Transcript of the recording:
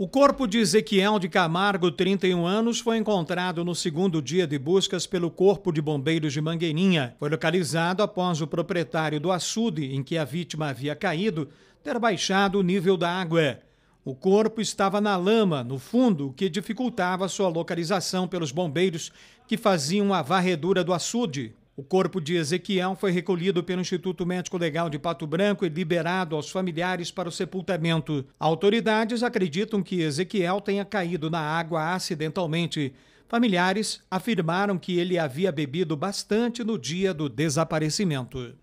O corpo de Ezequiel de Camargo, 31 anos, foi encontrado no segundo dia de buscas pelo Corpo de Bombeiros de Mangueirinha. Foi localizado após o proprietário do açude em que a vítima havia caído ter baixado o nível da água. O corpo estava na lama, no fundo, o que dificultava sua localização pelos bombeiros que faziam a varredura do açude. O corpo de Ezequiel foi recolhido pelo Instituto Médico Legal de Pato Branco e liberado aos familiares para o sepultamento. Autoridades acreditam que Ezequiel tenha caído na água acidentalmente. Familiares afirmaram que ele havia bebido bastante no dia do desaparecimento.